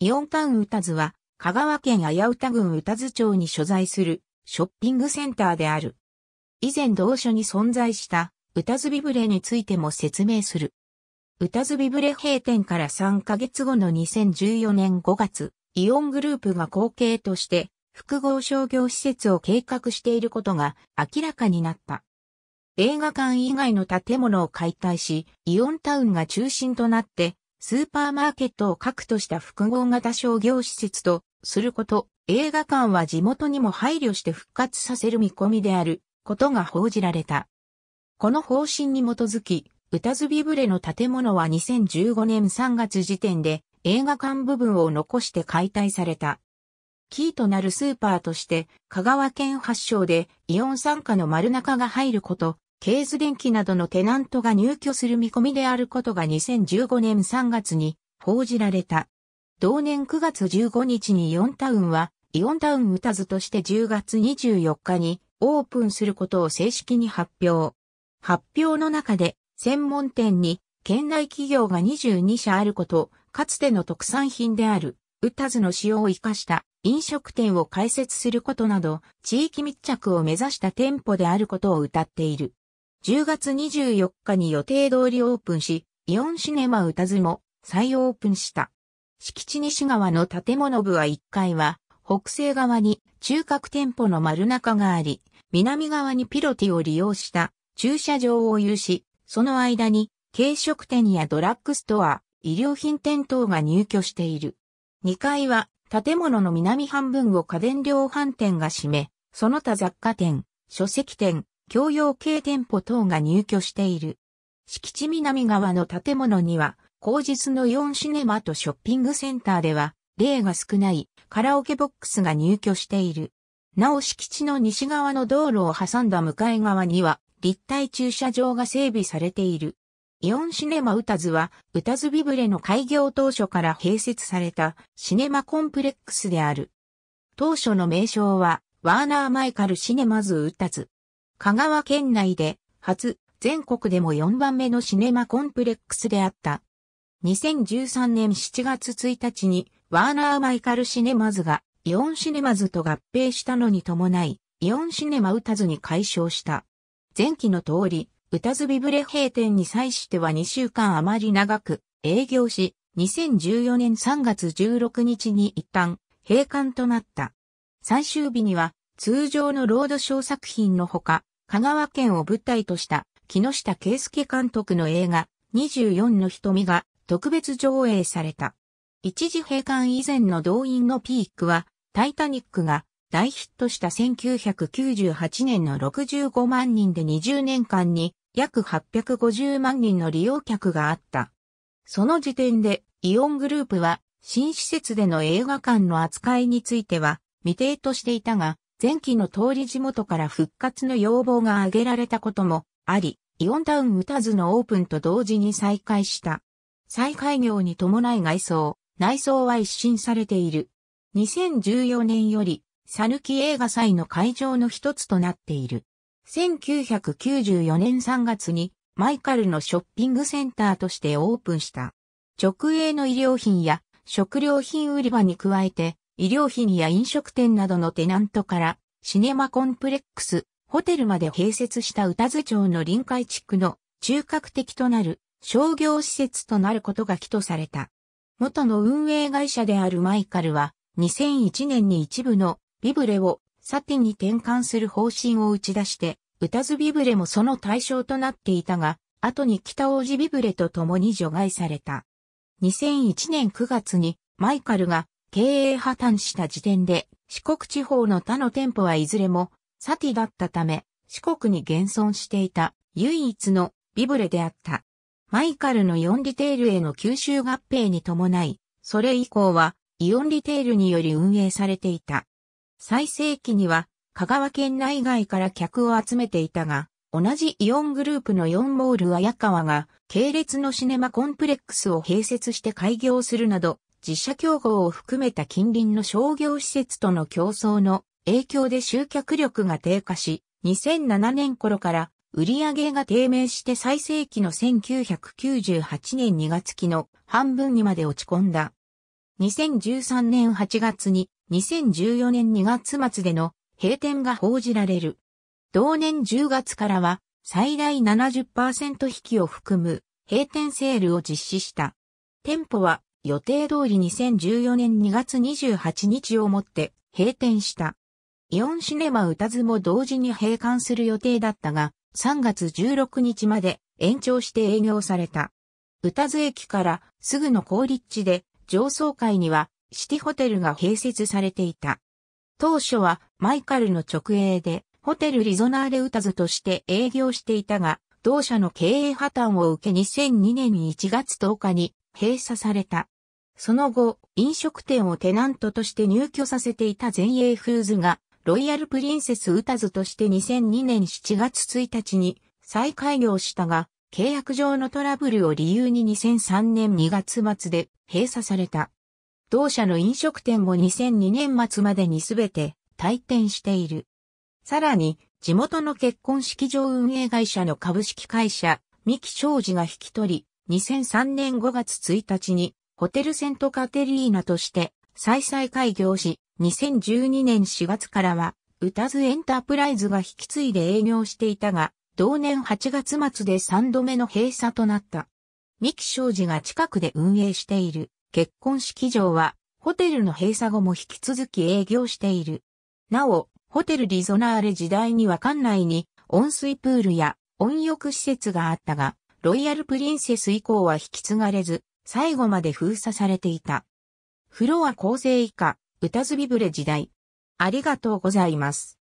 イオンタウン宇多津は、香川県綾歌郡宇多津町に所在するショッピングセンターである。以前同所に存在した宇多津ビブレについても説明する。宇多津ビブレ閉店から3ヶ月後の2014年5月、イオングループが後継として複合商業施設を計画していることが明らかになった。映画館以外の建物を解体し、イオンタウンが中心となってスーパーマーケットを核とした複合型商業施設とすること、映画館は地元にも配慮して復活させる見込みであることが報じられた。この方針に基づき、歌津ビブレの建物は2015年3月時点で映画館部分を残して解体された。キーとなるスーパーとして香川県発祥でイオン傘下の丸中が入ること、ケーズ電機などのテナントが入居する見込みであることが2015年3月に報じられた。同年9月15日にイオンタウンは、イオンタウン打たずとして10月24日にオープンすることを正式に発表。発表の中で、専門店に県内企業が22社あること、かつての特産品である、ウタズの使用を活かした飲食店を開設することなど、地域密着を目指した店舗であることを謳っている。10月24日に予定通りオープンし、イオンシネマ歌津も再オープンした。敷地西側の建物部は1階は、北西側に中核店舗の丸中があり、南側にピロティを利用した駐車場を有し、その間に軽食店やドラッグストア、医療品店等が入居している。2階は建物の南半分を家電量販店が占め、その他雑貨店、書籍店、共用系店舗等が入居している。敷地南側の建物には、後日のイオンシネマとショッピングセンターでは、例が少ないカラオケボックスが入居している。なお敷地の西側の道路を挟んだ向かい側には、立体駐車場が整備されている。イオンシネマウタズは、ウタズビブレの開業当初から併設されたシネマコンプレックスである。当初の名称は、ワーナー・マイカル・シネマズ・ウタズ。香川県内で初、全国でも4番目のシネマコンプレックスであった。2013年7月1日にワーナー・マイカル・シネマズがイオンシネマズと合併したのに伴い、イオンシネマウタズに解消した。前期の通り、ウタズビブレ閉店に際しては2週間余り長く営業し、2014年3月16日に一旦閉館となった。最終日には通常のロードショー作品のほか、香川県を舞台とした木下圭介監督の映画24の瞳が特別上映された。一時閉館以前の動員のピークは、タイタニックが大ヒットした1998年の65万人で20年間に約850万人の利用客があった。その時点でイオングループは新施設での映画館の扱いについては未定としていたが、前期の通り地元から復活の要望が挙げられたこともあり、イオンタウン歌図のオープンと同時に再開した。再開業に伴い外装、内装は一新されている。2014年より、サヌキ映画祭の会場の一つとなっている。1994年3月に、マイカルのショッピングセンターとしてオープンした。直営の衣料品や食料品売り場に加えて、医療品や飲食店などのテナントから、シネマコンプレックス、ホテルまで併設した宇多津町の臨海地区の中核的となる商業施設となることが起とされた。元の運営会社であるマイカルは、2001年に一部のビブレをサティに転換する方針を打ち出して、宇多津ビブレもその対象となっていたが、後に北王子ビブレと共に除外された。2001年9月にマイカルが経営破綻した時点で、四国地方の他の店舗はいずれも、サティだったため、四国に現存していた唯一のビブレであった。マイカルのイオンリテールへの吸収合併に伴い、それ以降はイオンリテールにより運営されていた。最盛期には香川県内外から客を集めていたが、同じイオングループのイオンモール綾川が系列のシネマコンプレックスを併設して開業するなど、自社競合を含めた近隣の商業施設との競争の影響で集客力が低下し、2007年頃から売上が低迷して最盛期の1998年2月期の半分にまで落ち込んだ。2013年8月に2014年2月末での閉店が報じられる。同年10月からは最大70%引きを含む閉店セールを実施した。店舗は予定通り2014年2月28日をもって閉店した。イオンシネマ歌津も同時に閉館する予定だったが、3月16日まで延長して営業された。歌津駅からすぐの高立地で上層階にはシティホテルが併設されていた。当初はマイカルの直営でホテルリゾナーレ歌津として営業していたが、同社の経営破綻を受け2002年1月10日に閉鎖された。その後、飲食店をテナントとして入居させていた全英フーズが、ロイヤルプリンセスウタズとして2002年7月1日に再開業したが、契約上のトラブルを理由に2003年2月末で閉鎖された。同社の飲食店も2002年末までにすべて退店している。さらに、地元の結婚式場運営会社の株式会社、三木商事が引き取り、2003年5月1日にホテルセントカテリーナとして再々開業し、2012年4月からは、歌多エンタープライズが引き継いで営業していたが、同年8月末で3度目の閉鎖となった。三木商事が近くで運営している結婚式場は、ホテルの閉鎖後も引き続き営業している。なお、ホテルリゾナーレ時代には館内に温水プールや温浴施設があったが、ロイヤルプリンセス以降は引き継がれず、最後まで封鎖されていた。フロア構成以下、歌ずびぶれ時代。ありがとうございます。